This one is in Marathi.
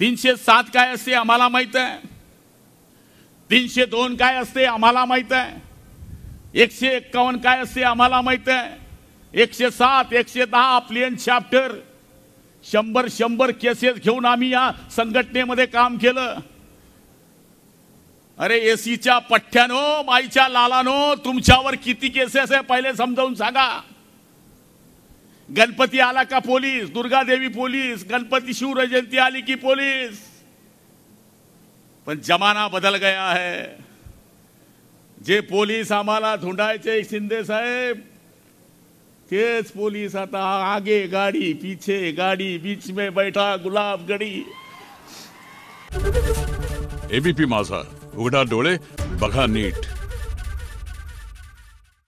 तीनशे सात काय असते आम्हाला माहित आहे तीनशे दोन काय असते आम्हाला माहित आहे एकशे एक्कावन्न काय असते आम्हाला माहित आहे एकशे सात एकशे दहा प्लेन चॅप्टर शंभर शंभर केसेस घेऊन आम्ही या संघटनेमध्ये काम केलं अरे एसीच्या पठ्ठ्यानो माईच्या लालानो तुमच्यावर किती केसेस आहे पहिले समजावून सांगा गणपती आला का पोलीस दुर्गादेवी पोलीस गणपती शिव जयंती आली की पोलीस पण जमाना बदल गया है जे पोलीस आम्हाला धुंडायचे शिंदे साहेब तेच पोलीस आता आगे गाडी पीछे गाडी बीच मे बैठा गुलाब गडी एबीपी माझा उघडा डोळे बघा नीट